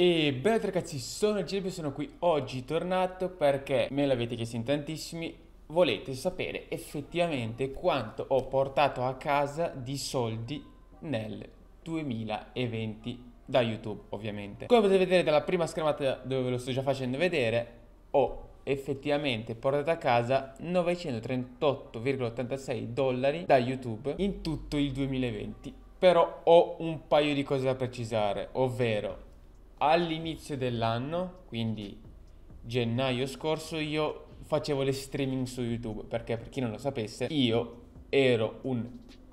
E bella ragazzi, sono Gilbio e sono qui oggi tornato perché me l'avete chiesto in tantissimi Volete sapere effettivamente quanto ho portato a casa di soldi nel 2020 da YouTube ovviamente Come potete vedere dalla prima schermata dove ve lo sto già facendo vedere Ho effettivamente portato a casa 938,86 dollari da YouTube in tutto il 2020 Però ho un paio di cose da precisare, ovvero all'inizio dell'anno, quindi gennaio scorso, io facevo le streaming su YouTube, perché per chi non lo sapesse, io ero un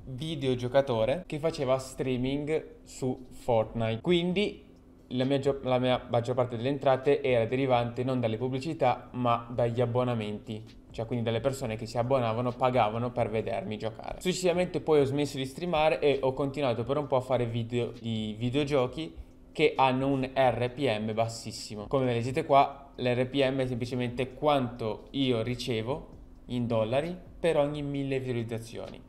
videogiocatore che faceva streaming su Fortnite. Quindi la mia, gio- la mia, maggior parte delle entrate era derivante non dalle pubblicità ma dagli abbonamenti, cioè quindi dalle persone che si abbonavano pagavano per vedermi giocare. Successivamente poi ho smesso di streamare e ho continuato per un po' a fare video di videogiochi che hanno un RPM bassissimo. Come leggete qua, l'RPM è semplicemente quanto io ricevo in dollari per ogni mille visualizzazioni.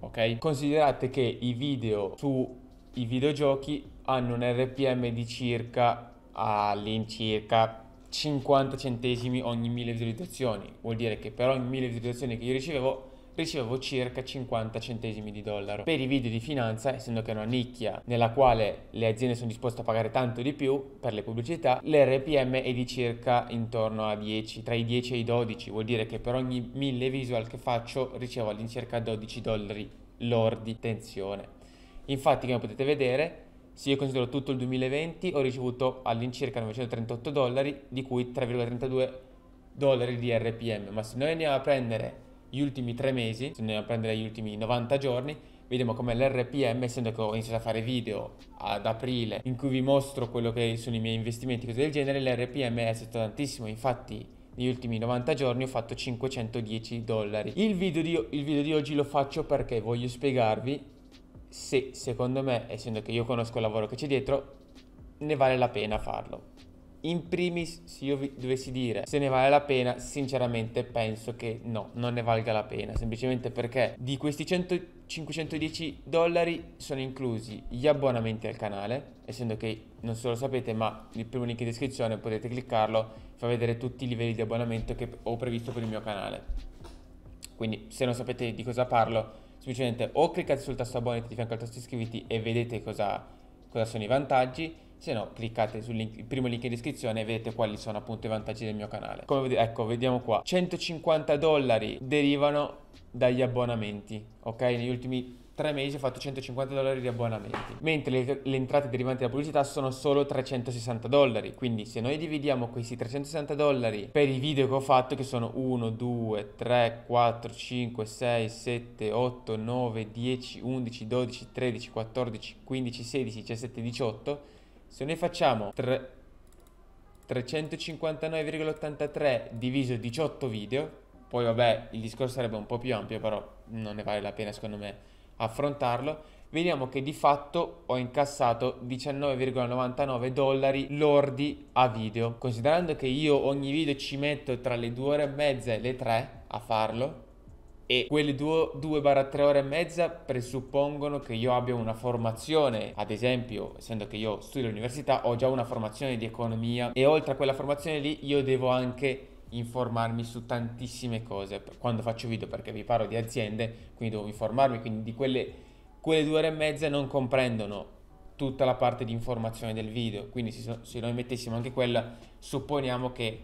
Ok? Considerate che i video sui videogiochi hanno un RPM di circa all'incirca 50 centesimi ogni mille visualizzazioni. Vuol dire che per ogni mille visualizzazioni che io ricevevo ricevo circa 50 centesimi di dollaro. Per i video di finanza, essendo che è una nicchia nella quale le aziende sono disposte a pagare tanto di più per le pubblicità, l'RPM è di circa intorno a 10, tra i 10 e i 12, vuol dire che per ogni 1000 visual che faccio ricevo all'incirca 12 dollari lordi, tensione. Infatti, come potete vedere, se io considero tutto il 2020, ho ricevuto all'incirca 938 dollari, di cui 3,32 dollari di RPM, ma se noi andiamo a prendere gli ultimi tre mesi, se andiamo a prendere gli ultimi 90 giorni, vediamo come l'RPM, essendo che ho iniziato a fare video ad aprile in cui vi mostro quello che sono i miei investimenti, cose del genere, l'RPM è stato tantissimo, infatti negli ultimi 90 giorni ho fatto 510 dollari. Il video di, il video di oggi lo faccio perché voglio spiegarvi se secondo me, essendo che io conosco il lavoro che c'è dietro, ne vale la pena farlo. In primis, se io vi dovessi dire se ne vale la pena, sinceramente penso che no, non ne valga la pena, semplicemente perché di questi 100, 510 dollari sono inclusi gli abbonamenti al canale, essendo che non se lo sapete, ma il primo link in descrizione potete cliccarlo, fa vedere tutti i livelli di abbonamento che ho previsto per il mio canale. Quindi se non sapete di cosa parlo, semplicemente o cliccate sul tasto abbonati di fianco al tasto iscriviti e vedete cosa, cosa sono i vantaggi se no cliccate sul link, primo link in descrizione e vedete quali sono appunto i vantaggi del mio canale. Come, ecco, vediamo qua, 150 dollari derivano dagli abbonamenti, ok? Negli ultimi tre mesi ho fatto 150 dollari di abbonamenti, mentre le, le, entrate derivanti dalla pubblicità sono solo 360 dollari, quindi se noi dividiamo questi 360 dollari per i video che ho fatto, che sono 1, 2, 3, 4, 5, 6, 7, 8, 9, 10, 11, 12, 13, 14, 15, 16, 17, 18, se noi facciamo 359,83 diviso 18 video, poi vabbè il discorso sarebbe un po' più ampio, però non ne vale la pena secondo me affrontarlo, vediamo che di fatto ho incassato 19,99 dollari lordi a video. Considerando che io ogni video ci metto tra le due ore e mezza e le tre a farlo, e quelle 2-3 ore e mezza presuppongono che io abbia una formazione, ad esempio, essendo che io studio all'università, ho già una formazione di economia e oltre a quella formazione lì io devo anche informarmi su tantissime cose quando faccio video perché vi parlo di aziende, quindi devo informarmi, quindi di quelle, quelle due ore e mezza non comprendono tutta la parte di informazione del video, quindi se, se noi mettessimo anche quella supponiamo che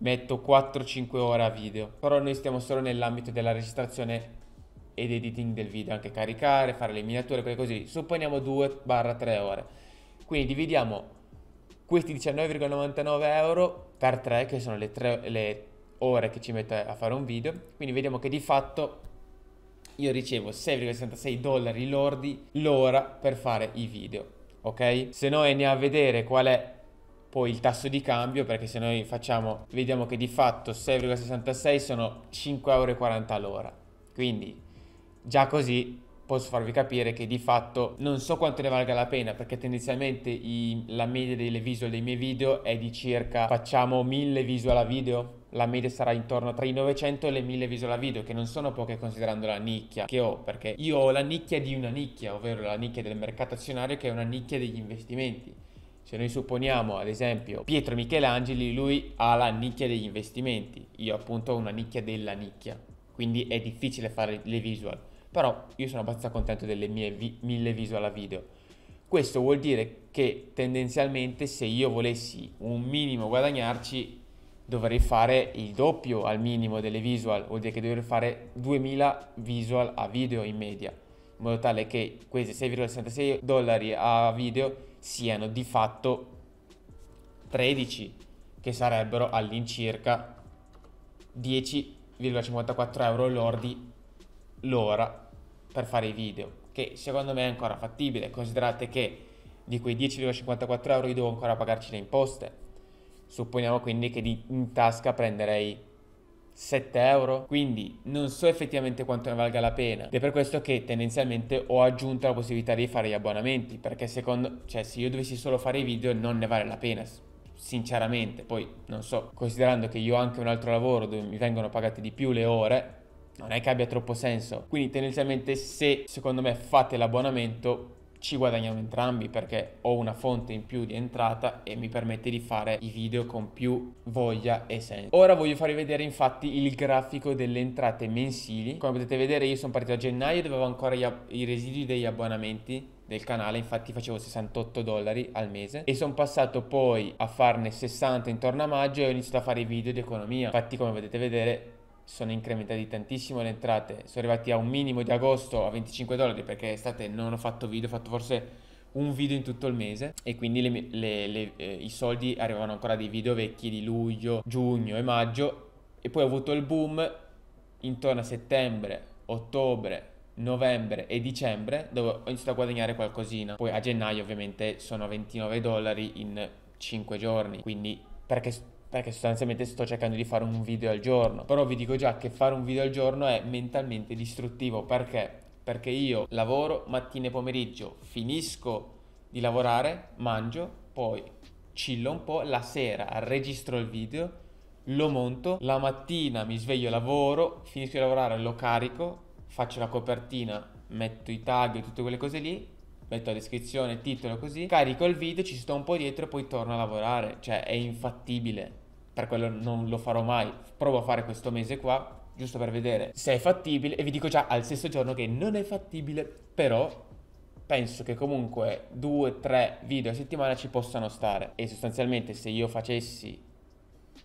metto 4-5 ore a video. Però noi stiamo solo nell'ambito della registrazione ed editing del video, anche caricare, fare le miniature, quelle così. Supponiamo 2-3 ore. Quindi dividiamo questi 19,99 euro per 3, che sono le, 3, le ore che ci metto a fare un video. Quindi vediamo che di fatto io ricevo 6,66 dollari lordi l'ora per fare i video. Ok? Se noi andiamo a vedere qual è poi il tasso di cambio perché se noi facciamo vediamo che di fatto 6,66 sono 5,40 all'ora quindi già così posso farvi capire che di fatto non so quanto ne valga la pena perché tendenzialmente i, la media delle visual dei miei video è di circa facciamo 1000 visual a video la media sarà intorno tra i 900 e le 1000 visual a video, che non sono poche considerando la nicchia che ho, perché io ho la nicchia di una nicchia, ovvero la nicchia del mercato azionario che è una nicchia degli investimenti. Se noi supponiamo ad esempio Pietro Michelangeli, lui ha la nicchia degli investimenti, io appunto ho una nicchia della nicchia, quindi è difficile fare le visual, però io sono abbastanza contento delle mie vi- mille visual a video. Questo vuol dire che tendenzialmente se io volessi un minimo guadagnarci dovrei fare il doppio al minimo delle visual, vuol dire che dovrei fare 2000 visual a video in media, in modo tale che questi 6,66 dollari a video siano di fatto 13, che sarebbero all'incirca 10,54 euro lordi l'ora per fare i video, che secondo me è ancora fattibile, considerate che di quei 10,54 euro io devo ancora pagarci le imposte. Supponiamo quindi che in tasca prenderei 7 euro quindi non so effettivamente quanto ne valga la pena ed è per questo che tendenzialmente ho aggiunto la possibilità di fare gli abbonamenti perché secondo cioè se io dovessi solo fare i video non ne vale la pena sinceramente poi non so considerando che io ho anche un altro lavoro dove mi vengono pagate di più le ore non è che abbia troppo senso quindi tendenzialmente se secondo me fate l'abbonamento ci guadagniamo entrambi perché ho una fonte in più di entrata e mi permette di fare i video con più voglia e senso. Ora voglio farvi vedere infatti il grafico delle entrate mensili. Come potete vedere io sono partito a gennaio dove avevo ancora i residui degli abbonamenti del canale, infatti facevo 68 dollari al mese e sono passato poi a farne 60 intorno a maggio e ho iniziato a fare i video di economia. Infatti come potete vedere sono incrementati tantissimo le entrate, sono arrivati a un minimo di agosto a 25 dollari perché estate non ho fatto video, ho fatto forse un video in tutto il mese e quindi le, le, le, eh, i soldi arrivavano ancora dei video vecchi di luglio, giugno e maggio e poi ho avuto il boom intorno a settembre, ottobre, novembre e dicembre dove ho iniziato a guadagnare qualcosina. Poi a gennaio ovviamente sono a 29 dollari in 5 giorni, quindi perché perché sostanzialmente sto cercando di fare un video al giorno, però vi dico già che fare un video al giorno è mentalmente distruttivo, perché? Perché io lavoro mattina e pomeriggio, finisco di lavorare, mangio, poi chillo un po', la sera registro il video, lo monto, la mattina mi sveglio, lavoro, finisco di lavorare, lo carico, faccio la copertina, metto i tag e tutte quelle cose lì, metto la descrizione, il titolo così, carico il video, ci sto un po' dietro e poi torno a lavorare, cioè è infattibile per quello non lo farò mai. Provo a fare questo mese qua, giusto per vedere se è fattibile e vi dico già al stesso giorno che non è fattibile, però penso che comunque 2-3 video a settimana ci possano stare e sostanzialmente se io facessi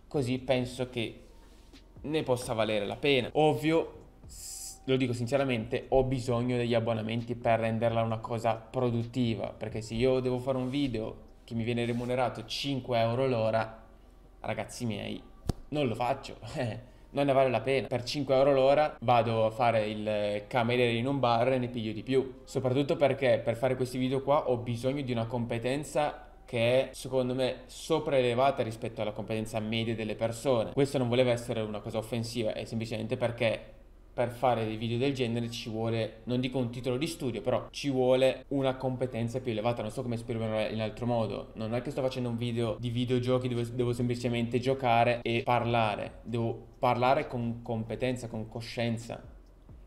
così penso che ne possa valere la pena. Ovvio, lo dico sinceramente, ho bisogno degli abbonamenti per renderla una cosa produttiva, perché se io devo fare un video che mi viene remunerato 5 euro l'ora, ragazzi miei, non lo faccio. Eh, non ne vale la pena. Per 5 euro l'ora vado a fare il cameriere in un bar e ne piglio di più. Soprattutto perché per fare questi video qua ho bisogno di una competenza che è secondo me sopraelevata rispetto alla competenza media delle persone. Questo non voleva essere una cosa offensiva, è semplicemente perché per fare dei video del genere ci vuole, non dico un titolo di studio, però ci vuole una competenza più elevata, non so come esprimerlo in altro modo. Non è che sto facendo un video di videogiochi dove devo semplicemente giocare e parlare, devo parlare con competenza, con coscienza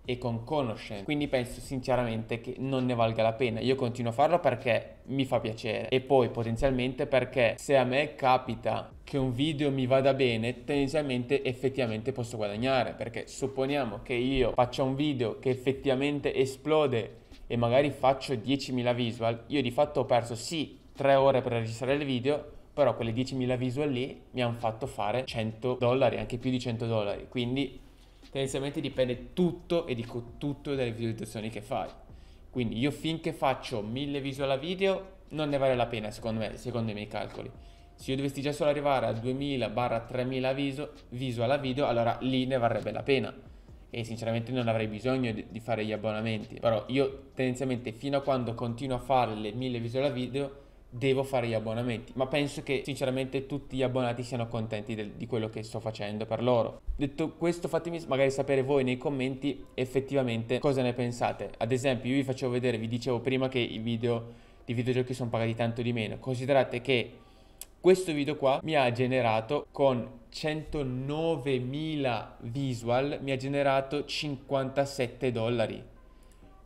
e con conoscenza. Quindi penso sinceramente che non ne valga la pena. Io continuo a farlo perché mi fa piacere e poi potenzialmente perché se a me capita che un video mi vada bene, tendenzialmente effettivamente posso guadagnare, perché supponiamo che io faccia un video che effettivamente esplode e magari faccio 10.000 visual, io di fatto ho perso sì 3 ore per registrare il video, però quelle 10.000 visual lì mi hanno fatto fare 100 dollari, anche più di 100 dollari, quindi tendenzialmente dipende tutto e dico tutto dalle visualizzazioni che fai. Quindi io finché faccio mille visual a video non ne vale la pena secondo me, secondo i miei calcoli. Se io dovessi già solo arrivare a 2000-3000 viso, visual a video, allora lì ne varrebbe la pena. E sinceramente non avrei bisogno di, di fare gli abbonamenti. Però io tendenzialmente fino a quando continuo a fare le mille visual a video devo fare gli abbonamenti, ma penso che sinceramente tutti gli abbonati siano contenti del, di quello che sto facendo per loro. Detto questo, fatemi magari sapere voi nei commenti effettivamente cosa ne pensate. Ad esempio, io vi facevo vedere, vi dicevo prima che i video di videogiochi sono pagati tanto di meno. Considerate che questo video qua mi ha generato con 109.000 visual, mi ha generato 57 dollari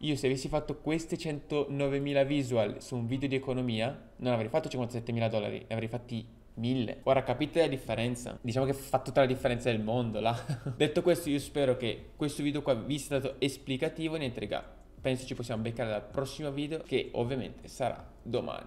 io se avessi fatto queste 109.000 visual su un video di economia, non avrei fatto 57.000 dollari, ne avrei fatti 1000. Ora capite la differenza? Diciamo che fa tutta la differenza del mondo là. Detto questo, io spero che questo video qua vi sia stato esplicativo, niente raga. Penso ci possiamo beccare dal prossimo video che ovviamente sarà domani.